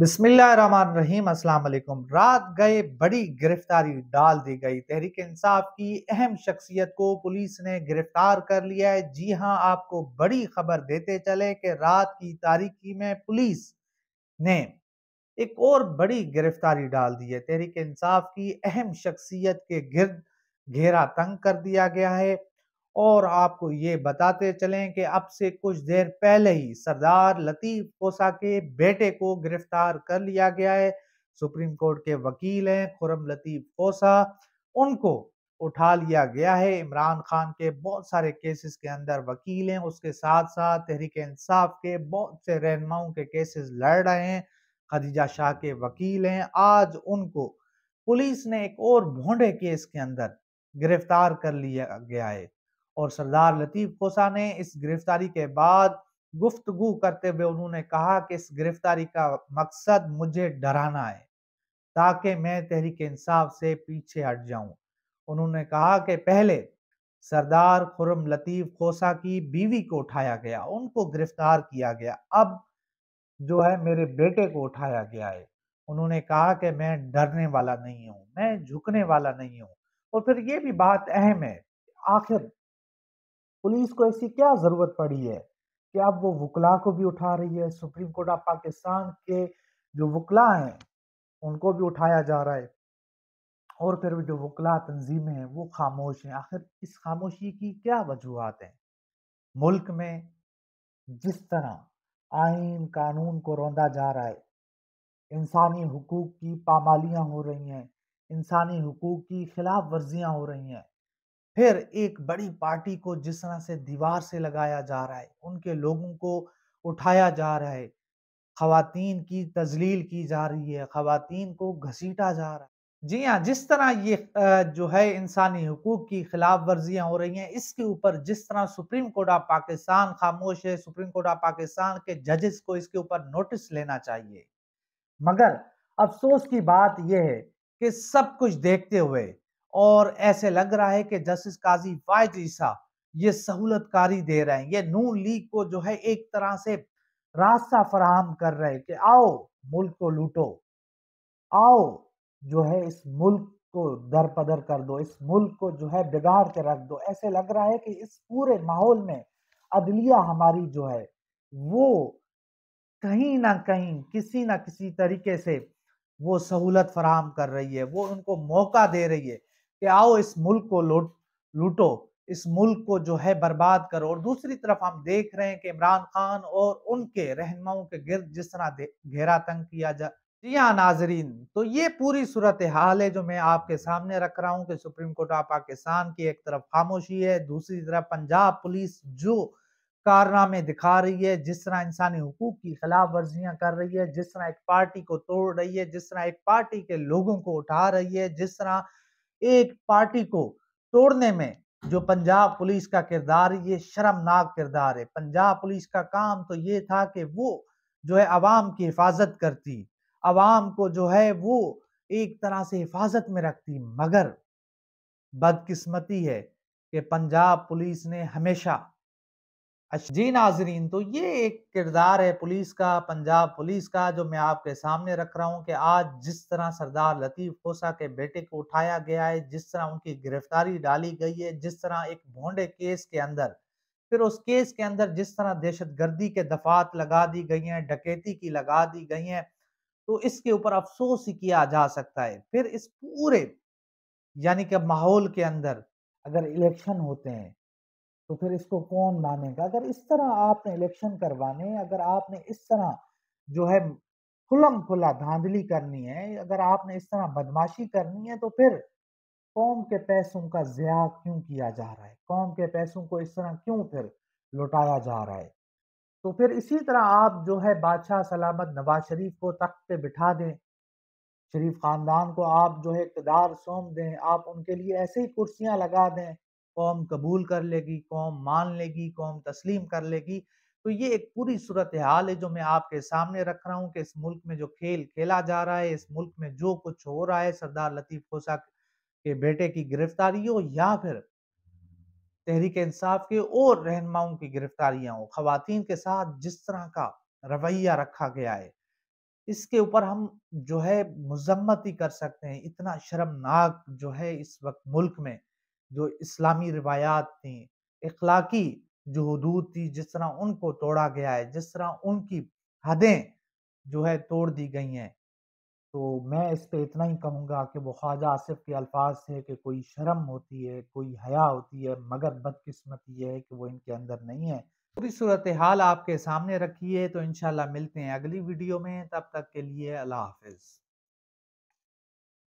बिस्मिल्लाम अस्सलाम रात गए बड़ी गिरफ्तारी डाल दी गई तहरीक इंसाफ की अहम शख्सियत को पुलिस ने गिरफ्तार कर लिया है जी हाँ आपको बड़ी खबर देते चले कि रात की तारीखी में पुलिस ने एक और बड़ी गिरफ्तारी डाल दी है तहरीक इंसाफ की अहम शख्सियत के गिर्द घेरा तंग कर दिया गया है और आपको ये बताते चलें कि अब से कुछ देर पहले ही सरदार लतीफ कोसा के बेटे को गिरफ्तार कर लिया गया है सुप्रीम कोर्ट के वकील हैं खुरम लतीफ कोसा उनको उठा लिया गया है इमरान खान के बहुत सारे केसेस के अंदर वकील हैं उसके साथ साथ तहरीक इंसाफ के बहुत से रहनुमाओं के केसेस लड़ रहे हैं खदीजा शाह के वकील हैं आज उनको पुलिस ने एक और भोंडे केस के अंदर गिरफ्तार कर लिया गया है और सरदार लतीफ खोसा ने इस गिरफ्तारी के बाद गुफ्तगु करते हुए उन्होंने कहा कि इस गिरफ्तारी का मकसद मुझे डराना है ताकि मैं तहरीक इंसाफ से पीछे हट जाऊं उन्होंने कहा कि पहले सरदार खुरम लतीफ खोसा की बीवी को उठाया गया उनको गिरफ्तार किया गया अब जो है मेरे बेटे को उठाया गया है उन्होंने कहा कि मैं डरने वाला नहीं हूँ मैं झुकने वाला नहीं हूँ और फिर ये भी बात अहम है आखिर पुलिस को ऐसी क्या जरूरत पड़ी है कि अब वो वकला को भी उठा रही है सुप्रीम कोर्ट ऑफ पाकिस्तान के जो वकला हैं उनको भी उठाया जा रहा है और फिर जो वकला तंजीमें हैं वो खामोश हैं आखिर इस खामोशी की क्या वजूहत हैं मुल्क में जिस तरह आइन कानून को रौंदा जा रहा है इंसानी हकूक़ की पामालियाँ हो रही हैं इंसानी हकूक़ की खिलाफ वर्जियाँ हो रही हैं फिर एक बड़ी पार्टी को जिस तरह से दीवार से लगाया जा रहा है उनके लोगों को उठाया जा रहा है खातन की तजलील की जा रही है खातन को घसीटा जा रहा है जी हाँ जिस तरह ये जो है इंसानी हकूक की खिलाफ वर्जियाँ हो रही हैं इसके ऊपर जिस तरह सुप्रीम कोर्ट ऑफ पाकिस्तान खामोश है सुप्रीम कोर्ट ऑफ पाकिस्तान के जजेस को इसके ऊपर नोटिस लेना चाहिए मगर अफसोस की बात यह है कि सब कुछ देखते हुए और ऐसे लग रहा है कि जस्टिस काजी वाइज ईसा ये सहूलतकारी दे रहे हैं ये नून लीग को जो है एक तरह से रास्ता फराहम कर रहे हैं कि आओ मुल्क को लूटो आओ जो है इस मुल्क को दर पदर कर दो इस मुल्क को जो है बिगाड़ के रख दो ऐसे लग रहा है कि इस पूरे माहौल में अदलिया हमारी जो है वो कहीं ना कहीं किसी ना किसी तरीके से वो सहूलत फराहम कर रही है वो उनको मौका दे रही है कि आओ इस मुल्क को लूट लूटो इस मुल्क को जो है बर्बाद करो और दूसरी तरफ हम देख रहे हैं कि इमरान खान और उनके रहनुमाओं के गिर्द जिस तरह घेरा तंग किया जा जी हाँ नाजरीन तो ये पूरी सूरत हाल है जो मैं आपके सामने रख रहा हूँ कि सुप्रीम कोर्ट ऑफ पाकिस्तान की एक तरफ खामोशी है दूसरी तरफ पंजाब पुलिस जो कारनामे दिखा रही है जिस तरह इंसानी हकूक की खिलाफ वर्जियाँ कर रही है जिस तरह एक पार्टी को तोड़ रही है जिस तरह एक पार्टी के लोगों को उठा रही है जिस तरह एक पार्टी को तोड़ने में जो पंजाब पुलिस का किरदार ये शर्मनाक किरदार है पंजाब पुलिस का काम तो ये था कि वो जो है आवाम की हिफाजत करती आवाम को जो है वो एक तरह से हिफाजत में रखती मगर बदकिस्मती है कि पंजाब पुलिस ने हमेशा जी नाजरीन तो ये एक किरदार है पुलिस का पंजाब पुलिस का जो मैं आपके सामने रख रहा हूँ कि आज जिस तरह सरदार लतीफ़ खोसा के बेटे को उठाया गया है जिस तरह उनकी गिरफ्तारी डाली गई है जिस तरह एक भोंडे केस के अंदर फिर उस केस के अंदर जिस तरह दहशत गर्दी के दफात लगा दी गई हैं डकैती की लगा दी गई हैं तो इसके ऊपर अफसोस ही किया जा सकता है फिर इस पूरे यानी कि माहौल के अंदर अगर इलेक्शन होते हैं तो फिर इसको कौन मानेगा अगर इस तरह आपने इलेक्शन करवाने अगर आपने इस तरह जो है खुलम खुला धांधली करनी है अगर आपने इस तरह बदमाशी करनी है तो फिर कौम के पैसों का ज़या क्यों किया जा रहा है कौम के पैसों को इस तरह क्यों फिर लुटाया जा रहा है तो फिर इसी तरह आप जो है बादशाह सलामत नवाज शरीफ को तख्त पे बिठा दें शरीफ खानदान को आप जो है इकदार सौंप दें आप उनके लिए ऐसे ही कुर्सियां लगा दें कौम कबूल कर लेगी कौम मान लेगी कौम तस्लीम कर लेगी तो ये एक पूरी सूरत हाल है जो मैं आपके सामने रख रहा हूँ कि इस मुल्क में जो खेल खेला जा रहा है इस मुल्क में जो कुछ हो रहा है सरदार लतीफ खोसा के बेटे की गिरफ्तारी हो या फिर तहरीक इंसाफ के और रहनमाओं की गिरफ्तारियां हो खातन के साथ जिस तरह का रवैया रखा गया है इसके ऊपर हम जो है मजम्मत ही कर सकते हैं इतना शर्मनाक जो है इस वक्त मुल्क में जो इस्लामी रिवायात थी इखलाकी जो हदूद थी जिस तरह उनको तोड़ा गया है जिस तरह उनकी हदें जो है तोड़ दी गई हैं तो मैं इस पर इतना ही कहूँगा कि वो ख्वाजा आसिफ के अल्फाज से कि कोई शर्म होती है कोई हया होती है मगर बदकिस्मती है कि वो इनके अंदर नहीं है पूरी तो सूरत हाल आपके सामने रखी है तो इन मिलते हैं अगली वीडियो में तब तक के लिए अल्लाह हाफिज़